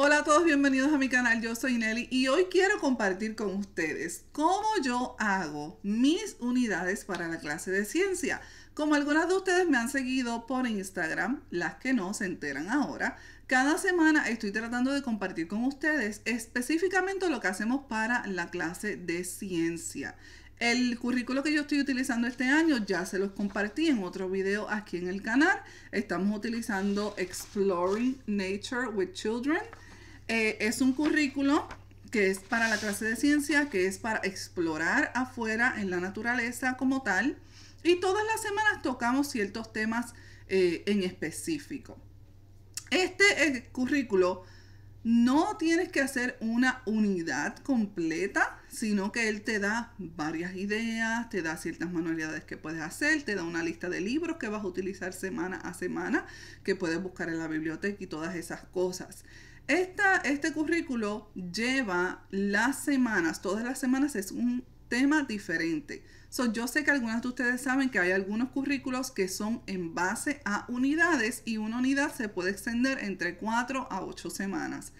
Hola a todos, bienvenidos a mi canal. Yo soy Nelly y hoy quiero compartir con ustedes cómo yo hago mis unidades para la clase de ciencia. Como algunas de ustedes me han seguido por Instagram, las que no se enteran ahora, cada semana estoy tratando de compartir con ustedes específicamente lo que hacemos para la clase de ciencia. El currículo que yo estoy utilizando este año ya se los compartí en otro video aquí en el canal. Estamos utilizando Exploring Nature with Children eh, es un currículo que es para la clase de ciencia, que es para explorar afuera en la naturaleza como tal. Y todas las semanas tocamos ciertos temas eh, en específico. Este eh, currículo no tienes que hacer una unidad completa, sino que él te da varias ideas, te da ciertas manualidades que puedes hacer, te da una lista de libros que vas a utilizar semana a semana, que puedes buscar en la biblioteca y todas esas cosas este currículo lleva las semanas, todas las semanas es un tema diferente. So, yo sé que algunas de ustedes saben que hay algunos currículos que son en base a unidades y una unidad se puede extender entre 4 a 8 semanas.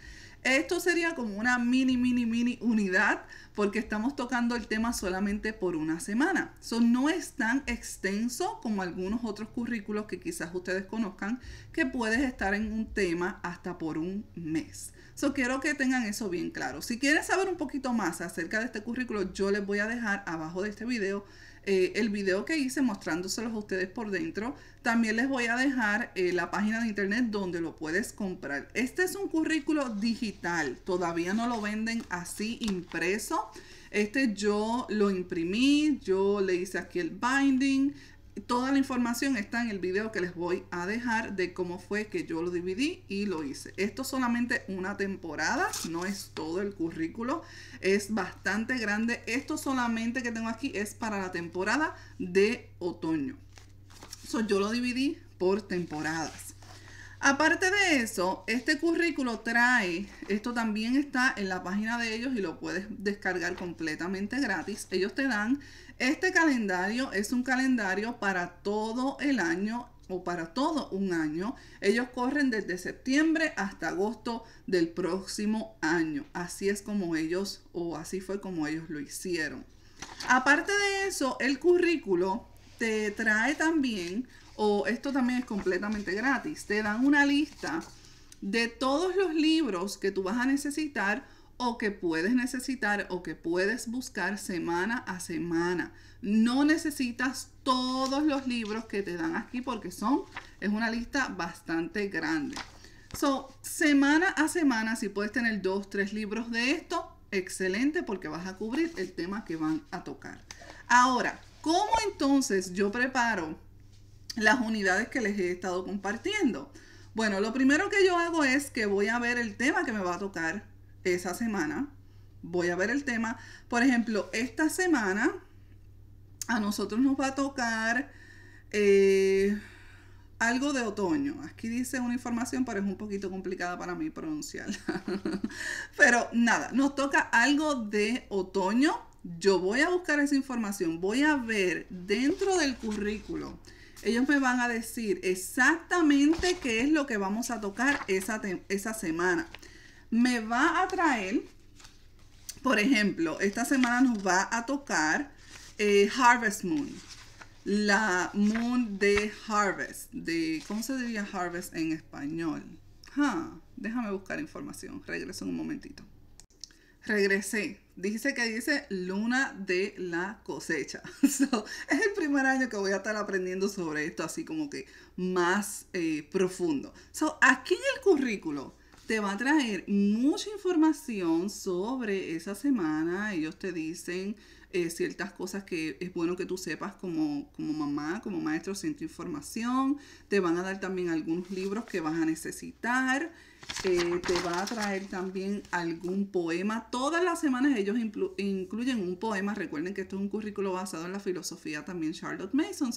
Esto sería como una mini, mini, mini unidad porque estamos tocando el tema solamente por una semana. So, no es tan extenso como algunos otros currículos que quizás ustedes conozcan que puedes estar en un tema hasta por un mes. So, quiero que tengan eso bien claro. Si quieren saber un poquito más acerca de este currículo, yo les voy a dejar abajo de este video eh, el video que hice mostrándoselos a ustedes por dentro. También les voy a dejar eh, la página de internet donde lo puedes comprar. Este es un currículo digital, todavía no lo venden así impreso. Este yo lo imprimí, yo le hice aquí el binding, Toda la información está en el video que les voy a dejar de cómo fue que yo lo dividí y lo hice. Esto solamente una temporada, no es todo el currículo, es bastante grande. Esto solamente que tengo aquí es para la temporada de otoño. yo lo dividí por temporadas. Aparte de eso, este currículo trae, esto también está en la página de ellos y lo puedes descargar completamente gratis. Ellos te dan este calendario es un calendario para todo el año o para todo un año. Ellos corren desde septiembre hasta agosto del próximo año. Así es como ellos, o así fue como ellos lo hicieron. Aparte de eso, el currículo te trae también, o esto también es completamente gratis, te dan una lista de todos los libros que tú vas a necesitar o que puedes necesitar o que puedes buscar semana a semana. No necesitas todos los libros que te dan aquí porque son, es una lista bastante grande. So, semana a semana, si puedes tener dos, tres libros de esto, excelente porque vas a cubrir el tema que van a tocar. Ahora, ¿cómo entonces yo preparo las unidades que les he estado compartiendo? Bueno, lo primero que yo hago es que voy a ver el tema que me va a tocar esa semana. Voy a ver el tema. Por ejemplo, esta semana a nosotros nos va a tocar eh, algo de otoño. Aquí dice una información, pero es un poquito complicada para mí pronunciar pero nada, nos toca algo de otoño. Yo voy a buscar esa información, voy a ver dentro del currículo. Ellos me van a decir exactamente qué es lo que vamos a tocar esa, esa semana me va a traer, por ejemplo, esta semana nos va a tocar eh, Harvest Moon. La Moon de Harvest, de, ¿cómo se diría Harvest en español? déjame buscar información, regreso en un momentito. Regresé, dice que dice luna de la cosecha. es el primer año que voy a estar aprendiendo sobre esto así como que más eh, profundo. So, aquí en el currículo te va a traer mucha información sobre esa semana. Ellos te dicen eh, ciertas cosas que es bueno que tú sepas como, mamá, como maestro, tu información. Te van a dar también algunos libros que vas a necesitar. Eh, te va a traer también algún poema. Todas las semanas ellos incluyen un poema. Recuerden que esto es un currículo basado en la filosofía también Charlotte Mason.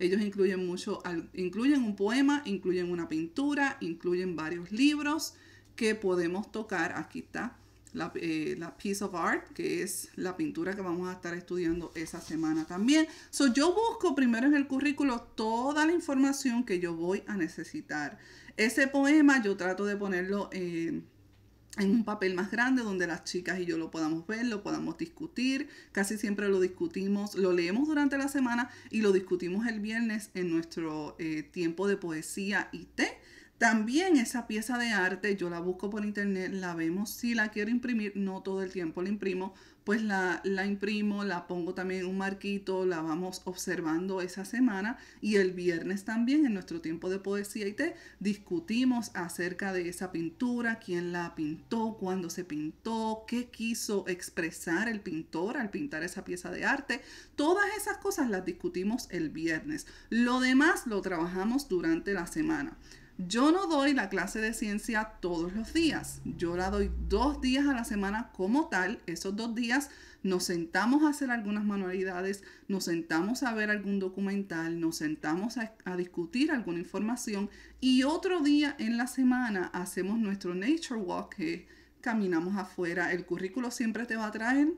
ellos incluyen mucho, incluyen un poema, incluyen una pintura, incluyen varios libros que podemos tocar. Aquí está eh, la, piece of art, que es la pintura que vamos a estar estudiando esa semana también. So, yo busco primero en el currículo toda la información que yo voy a necesitar. Ese poema yo trato de ponerlo en... un papel más grande donde las chicas y yo lo podamos ver, lo podamos discutir. Casi siempre lo discutimos, lo leemos durante la semana y lo discutimos el viernes en nuestro eh, tiempo de poesía y té. También esa pieza de arte yo la busco por internet, la vemos, si la quiero imprimir, no todo el tiempo la imprimo, pues la, la imprimo, la pongo también en un marquito, la vamos observando esa semana y el viernes también en nuestro tiempo de poesía y té discutimos acerca de esa pintura, quién la pintó, cuándo se pintó, qué quiso expresar el pintor al pintar esa pieza de arte. Todas esas cosas las discutimos el viernes. Lo demás lo trabajamos durante la semana. Yo no doy la clase de ciencia todos los días. Yo la doy dos días a la semana como tal. Esos dos días nos sentamos a hacer algunas manualidades, nos sentamos a ver algún documental, nos sentamos a, discutir alguna información y otro día en la semana hacemos nuestro Nature Walk, que caminamos afuera. El currículo siempre te va a traer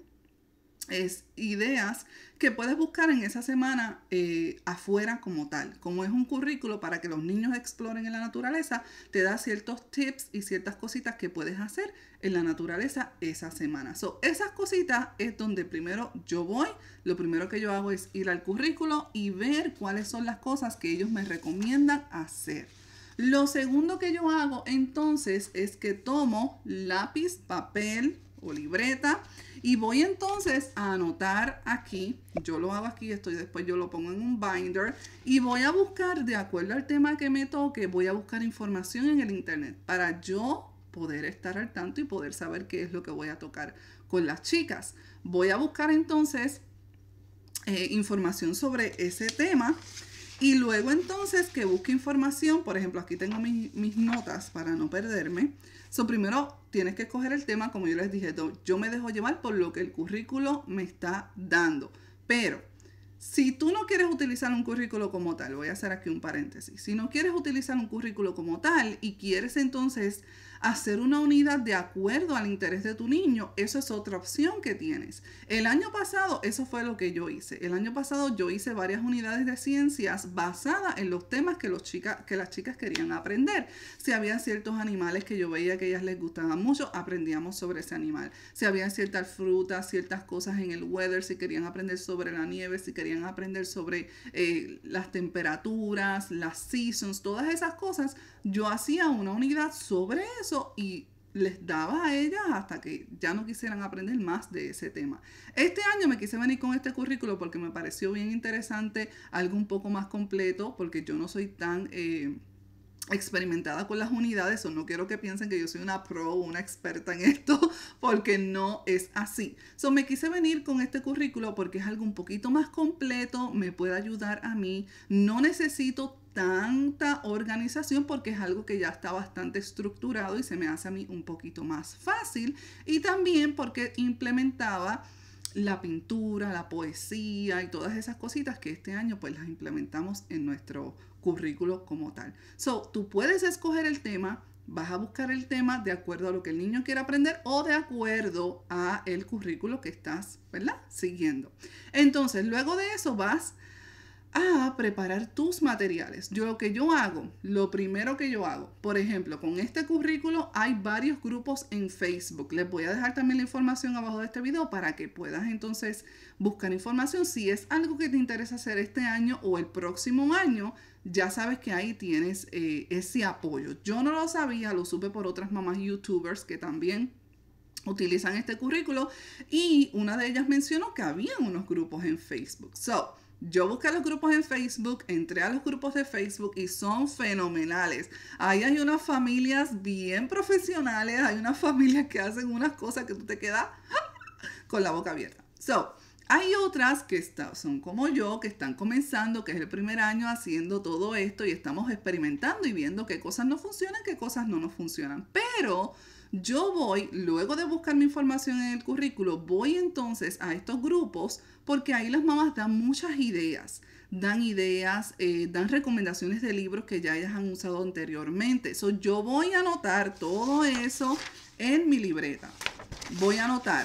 es ideas que puedes buscar en esa semana eh, afuera como tal. Como es un currículo para que los niños exploren en la naturaleza, te da ciertos tips y ciertas cositas que puedes hacer en la naturaleza esa semana. So, esas cositas es donde primero yo voy, lo primero que yo hago es ir al currículo y ver cuáles son las cosas que ellos me recomiendan hacer. Lo segundo que yo hago entonces es que tomo lápiz, papel o libreta y voy entonces a anotar aquí, yo lo hago aquí, estoy después yo lo pongo en un binder y voy a buscar, de acuerdo al tema que me toque, voy a buscar información en el internet para yo poder estar al tanto y poder saber qué es lo que voy a tocar con las chicas. Voy a buscar entonces eh, información sobre ese tema y luego entonces que busque información, por ejemplo, aquí tengo mis, notas para no perderme. So, primero tienes que escoger el tema, como yo les dije, yo me dejo llevar por lo que el currículo me está dando. Pero si tú no quieres utilizar un currículo como tal, voy a hacer aquí un paréntesis, si no quieres utilizar un currículo como tal y quieres entonces hacer una unidad de acuerdo al interés de tu niño, eso es otra opción que tienes. El año pasado eso fue lo que yo hice. El año pasado yo hice varias unidades de ciencias basadas en los temas que, los que las chicas querían aprender. Si había ciertos animales que yo veía que a ellas les gustaban mucho, aprendíamos sobre ese animal. Si había ciertas frutas, ciertas cosas en el weather, si querían aprender sobre la nieve, si querían aprender sobre eh, las temperaturas, las seasons, todas esas cosas, yo hacía una unidad sobre eso y les daba a ellas hasta que ya no quisieran aprender más de ese tema. Este año me quise venir con este currículo porque me pareció bien interesante, algo un poco más completo, porque yo no soy tan... Eh, experimentada con las unidades o no quiero que piensen que yo soy una pro o una experta en esto porque no es así. So, me quise venir con este currículo porque es algo un poquito más completo, me puede ayudar a mí, no necesito tanta organización porque es algo que ya está bastante estructurado y se me hace a mí un poquito más fácil y también porque implementaba la pintura, la poesía y todas esas cositas que este año pues las implementamos en nuestro currículo como tal. So, tú puedes escoger el tema, vas a buscar el tema de acuerdo a lo que el niño quiere aprender o de acuerdo a el currículo que estás, ¿verdad? Siguiendo. Entonces, luego de eso vas a preparar tus materiales. Yo lo que yo hago, lo primero que yo hago, por ejemplo, con este currículo hay varios grupos en Facebook. Les voy a dejar también la información abajo de este video para que puedas entonces buscar información. Si es algo que te interesa hacer este año o el próximo año, ya sabes que ahí tienes eh, ese apoyo. Yo no lo sabía, lo supe por otras mamás youtubers que también utilizan este currículo y una de ellas mencionó que había unos grupos en Facebook. So, yo busqué los grupos en Facebook, entré a los grupos de Facebook y son fenomenales. Ahí hay unas familias bien profesionales, hay unas familias que hacen unas cosas que tú te quedas ¡ah! con la boca abierta. So, hay otras que son como yo, que están comenzando, que es el primer año haciendo todo esto y estamos experimentando y viendo qué cosas no funcionan, qué cosas no nos funcionan. Pero yo voy, luego de buscar mi información en el currículo, voy entonces a estos grupos porque ahí las mamás dan muchas ideas. Dan ideas, eh, dan recomendaciones de libros que ya ellas han usado anteriormente. So, yo voy a anotar todo eso en mi libreta. Voy a anotar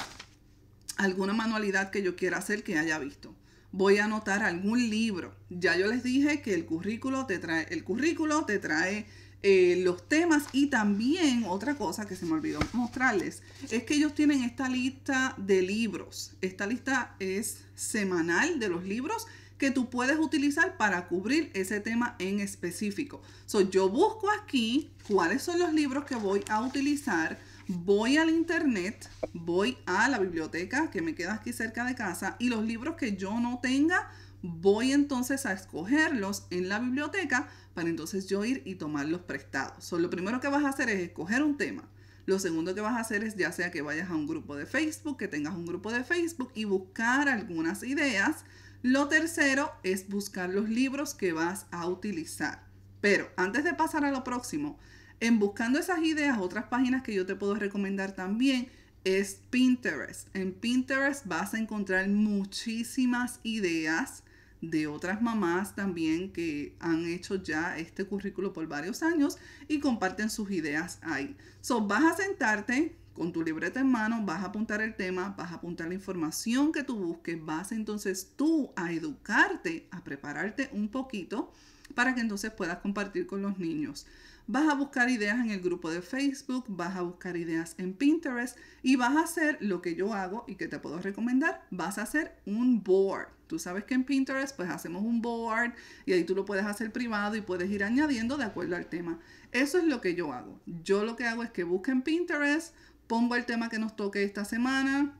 alguna manualidad que yo quiera hacer que haya visto. Voy a anotar algún libro. Ya yo les dije que el currículo te trae, el currículo te trae eh, los temas y también otra cosa que se me olvidó mostrarles es que ellos tienen esta lista de libros. Esta lista es semanal de los libros que tú puedes utilizar para cubrir ese tema en específico. So, yo busco aquí cuáles son los libros que voy a utilizar voy al internet, voy a la biblioteca que me queda aquí cerca de casa y los libros que yo no tenga, voy entonces a escogerlos en la biblioteca para entonces yo ir y tomarlos prestados. lo primero que vas a hacer es escoger un tema. Lo segundo que vas a hacer es ya sea que vayas a un grupo de Facebook, que tengas un grupo de Facebook y buscar algunas ideas. Lo tercero es buscar los libros que vas a utilizar. Pero antes de pasar a lo próximo, en buscando esas ideas, otras páginas que yo te puedo recomendar también es Pinterest. En Pinterest vas a encontrar muchísimas ideas de otras mamás también que han hecho ya este currículo por varios años y comparten sus ideas ahí. So, vas a sentarte con tu libreta en mano, vas a apuntar el tema, vas a apuntar la información que tú busques, vas entonces tú a educarte, a prepararte un poquito para que entonces puedas compartir con los niños vas a buscar ideas en el grupo de Facebook, vas a buscar ideas en Pinterest y vas a hacer lo que yo hago y que te puedo recomendar, vas a hacer un board. Tú sabes que en Pinterest pues hacemos un board y ahí tú lo puedes hacer privado y puedes ir añadiendo de acuerdo al tema. Eso es lo que yo hago. Yo lo que hago es que busque en Pinterest, pongo el tema que nos toque esta semana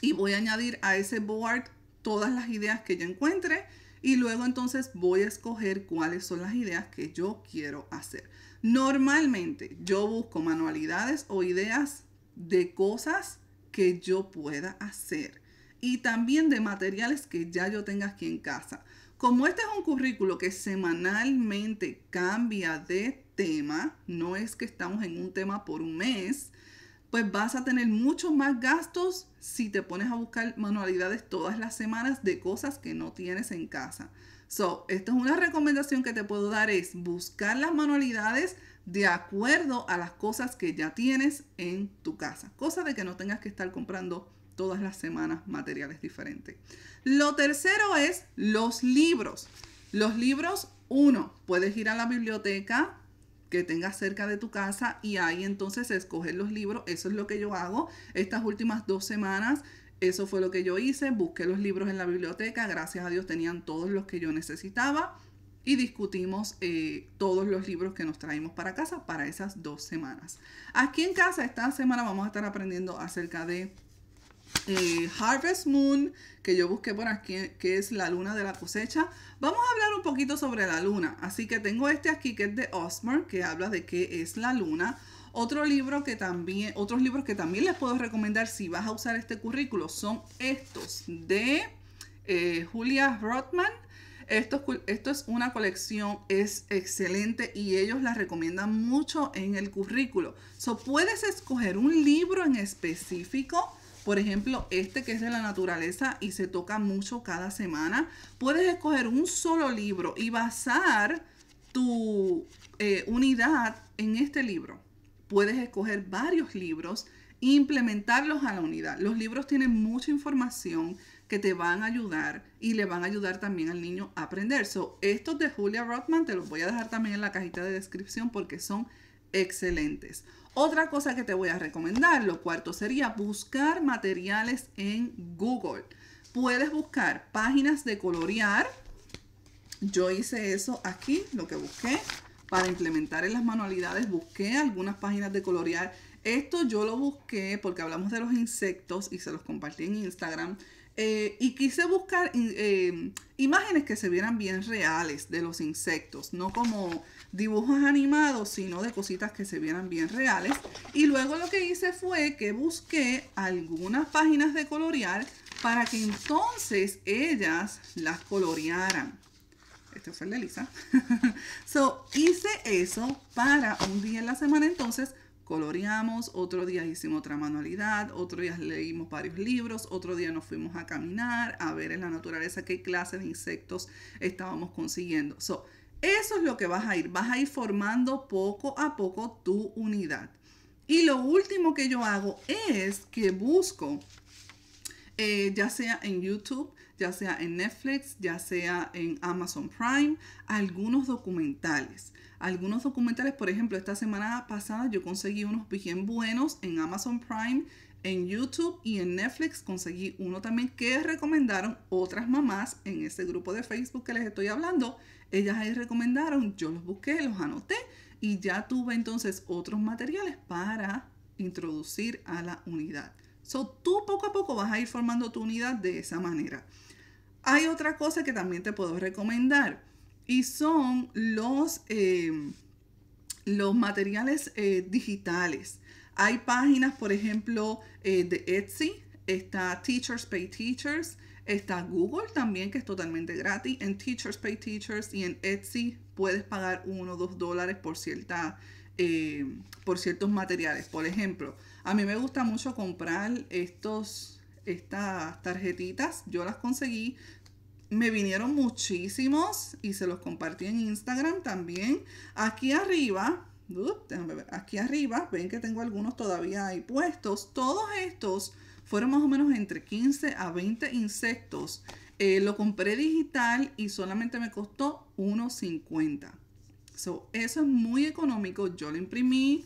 y voy a añadir a ese board todas las ideas que yo encuentre y luego entonces voy a escoger cuáles son las ideas que yo quiero hacer. Normalmente yo busco manualidades o ideas de cosas que yo pueda hacer y también de materiales que ya yo tenga aquí en casa. Como este es un currículo que semanalmente cambia de tema, no es que estamos en un tema por un mes, pues vas a tener muchos más gastos si te pones a buscar manualidades todas las semanas de cosas que no tienes en casa. So, esta es una recomendación que te puedo dar, es buscar las manualidades de acuerdo a las cosas que ya tienes en tu casa, cosa de que no tengas que estar comprando todas las semanas materiales diferentes. Lo tercero es los libros. Los libros, uno, puedes ir a la biblioteca, que tengas cerca de tu casa y ahí entonces escoger los libros. Eso es lo que yo hago estas últimas dos semanas. Eso fue lo que yo hice. Busqué los libros en la biblioteca. Gracias a Dios tenían todos los que yo necesitaba. Y discutimos eh, todos los libros que nos traímos para casa para esas dos semanas. Aquí en casa esta semana vamos a estar aprendiendo acerca de Harvest Moon, que yo busqué por aquí, que es la luna de la cosecha. Vamos a hablar un poquito sobre la luna. Así que tengo este aquí que es de Osmer, que habla de qué es la luna. Otro libro que también, otros libros que también les puedo recomendar si vas a usar este currículo son estos de eh, Julia Rothman. Esto, esto, es una colección, es excelente y ellos la recomiendan mucho en el currículo. So, puedes escoger un libro en específico por ejemplo, este que es de la naturaleza y se toca mucho cada semana. Puedes escoger un solo libro y basar tu eh, unidad en este libro. Puedes escoger varios libros e implementarlos a la unidad. Los libros tienen mucha información que te van a ayudar y le van a ayudar también al niño a aprender. estos de Julia Rothman te los voy a dejar también en la cajita de descripción porque son excelentes. Otra cosa que te voy a recomendar, lo cuarto sería buscar materiales en Google. Puedes buscar páginas de colorear. Yo hice eso aquí, lo que busqué para implementar en las manualidades. Busqué algunas páginas de colorear. Esto yo lo busqué porque hablamos de los insectos y se los compartí en Instagram. Eh, y quise buscar em, imágenes que se vieran bien reales de los insectos, no como dibujos animados, sino de cositas que se vieran bien reales. Y luego lo que hice fue que busqué algunas páginas de colorear para que entonces ellas las colorearan. Este es el de Lisa. so, hice eso para un día en la semana entonces coloreamos, otro día hicimos otra manualidad, otro día leímos varios libros, otro día nos fuimos a caminar, a ver en la naturaleza qué clase de insectos estábamos consiguiendo. eso es lo que vas a ir, vas a ir formando poco a poco tu unidad. Y lo último que yo hago es que busco, eh, ya sea en YouTube, ya sea en Netflix, ya sea en Amazon Prime, algunos documentales. Algunos documentales, por ejemplo, esta semana pasada yo conseguí unos bien buenos en Amazon Prime, en YouTube y en Netflix conseguí uno también que recomendaron otras mamás en ese grupo de Facebook que les estoy hablando. Ellas ahí recomendaron, yo los busqué, los anoté y ya tuve entonces otros materiales para introducir a la unidad. So, tú poco a poco vas a ir formando tu unidad de esa manera. Hay otra cosa que también te puedo recomendar y son los, eh, los materiales eh, digitales. Hay páginas, por ejemplo, eh, de Etsy, está Teachers Pay Teachers, está Google también, que es totalmente gratis. En Teachers Pay Teachers y en Etsy puedes pagar uno o dos dólares por, cierta, por ciertos materiales. Por ejemplo, a mí me gusta mucho comprar estos estas tarjetitas. Yo las conseguí. Me vinieron muchísimos y se los compartí en Instagram también. Aquí arriba, aquí arriba, ven que tengo algunos todavía ahí puestos. Todos estos fueron más o menos entre 15 a 20 insectos. Eh, lo compré digital y solamente me costó 1.50. eso es muy económico. Yo lo imprimí,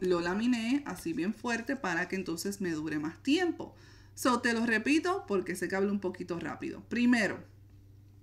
lo laminé así bien fuerte para que entonces me dure más tiempo. So, te lo repito porque sé que hablo un poquito rápido. Primero,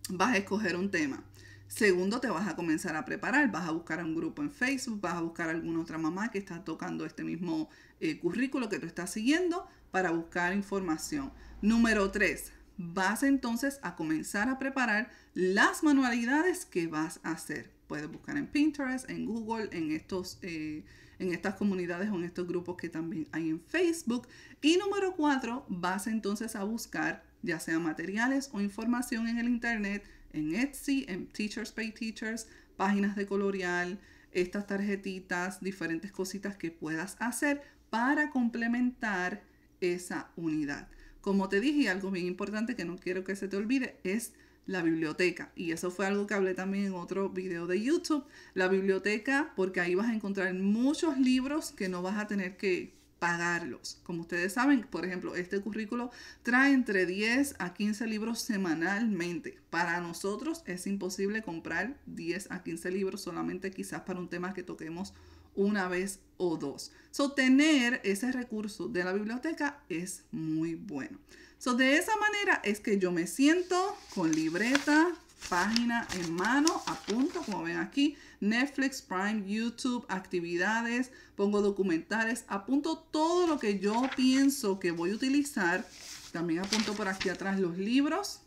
vas a escoger un tema. Segundo, te vas a comenzar a preparar, vas a buscar un grupo en Facebook, vas a buscar alguna otra mamá que está tocando este mismo eh, currículo que tú estás siguiendo para buscar información. Número tres, vas entonces a comenzar a preparar las manualidades que vas a hacer. Puedes buscar en Pinterest, en Google, en estos... Eh, en estas comunidades o en estos grupos que también hay en Facebook. Y número cuatro, vas entonces a buscar ya sea materiales o información en el Internet, en Etsy, en Teachers Pay Teachers, páginas de colorial estas tarjetitas, diferentes cositas que puedas hacer para complementar esa unidad. Como te dije, algo bien importante que no quiero que se te olvide es la biblioteca. Y eso fue algo que hablé también en otro video de YouTube. La biblioteca, porque ahí vas a encontrar muchos libros que no vas a tener que pagarlos. Como ustedes saben, por ejemplo, este currículo trae entre 10 a 15 libros semanalmente. Para nosotros es imposible comprar 10 a 15 libros solamente quizás para un tema que toquemos una vez o dos. So, tener ese recurso de la biblioteca es muy bueno. So, de esa manera es que yo me siento con libreta, página en mano, apunto, como ven aquí, Netflix, Prime, YouTube, actividades, pongo documentales, apunto todo lo que yo pienso que voy a utilizar. También apunto por aquí atrás los libros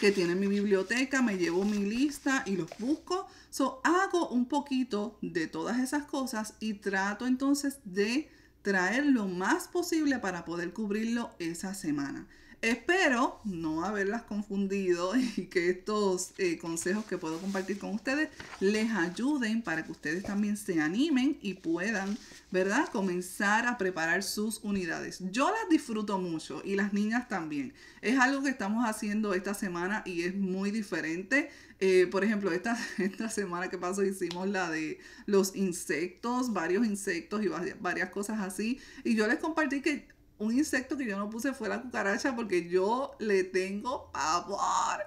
que tiene mi biblioteca, me llevo mi lista y los busco. So, hago un poquito de todas esas cosas y trato entonces de traer lo más posible para poder cubrirlo esa semana. Espero no haberlas confundido y que estos eh, consejos que puedo compartir con ustedes les ayuden para que ustedes también se animen y puedan, ¿verdad?, comenzar a preparar sus unidades. Yo las disfruto mucho y las niñas también. Es algo que estamos haciendo esta semana y es muy diferente. Eh, por ejemplo, esta, esta semana que pasó hicimos la de los insectos, varios insectos y varias cosas así. Y yo les compartí que un insecto que yo no puse fue la cucaracha porque yo le tengo pavor.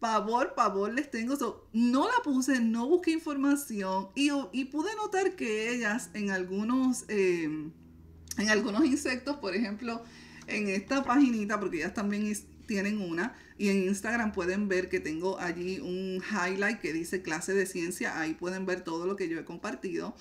Pavor, pavor les tengo. So, no la puse, no busqué información y, y pude notar que ellas en algunos, em, en algunos insectos, por ejemplo, en esta paginita, porque ellas también tienen una, y en Instagram pueden ver que tengo allí un highlight que dice clase de ciencia, ahí pueden ver todo lo que yo he compartido.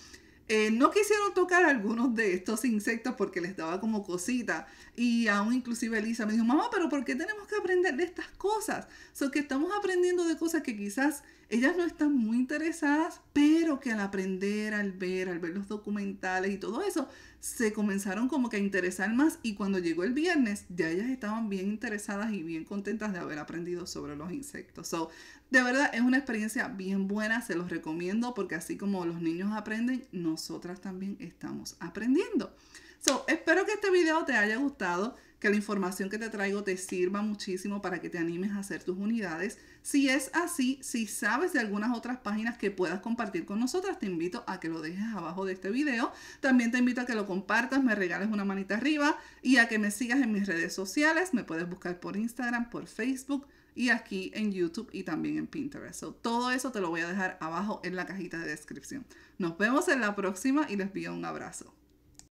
Eh, no quisieron tocar algunos de estos insectos porque les daba como cosita. Y aún inclusive Elisa me dijo, mamá, pero ¿por qué tenemos que aprender de estas cosas? So que estamos aprendiendo de cosas que quizás ellas no están muy interesadas, pero que al aprender, al ver, al ver los documentales y todo eso, se comenzaron como que a interesar más y cuando llegó el viernes ya ellas estaban bien interesadas y bien contentas de haber aprendido sobre los insectos. So, de verdad es una experiencia bien buena, se los recomiendo porque así como los niños aprenden, nosotras también estamos aprendiendo. So, espero que este video te haya gustado que la información que te traigo te sirva muchísimo para que te animes a hacer tus unidades. Si es así, si sabes de algunas otras páginas que puedas compartir con nosotras, te invito a que lo dejes abajo de este video. También te invito a que lo compartas, me regales una manita arriba y a que me sigas en mis redes sociales. Me puedes buscar por Instagram, por Facebook y aquí en YouTube y también en Pinterest. todo eso te lo voy a dejar abajo en la cajita de descripción. Nos vemos en la próxima y les pido un abrazo.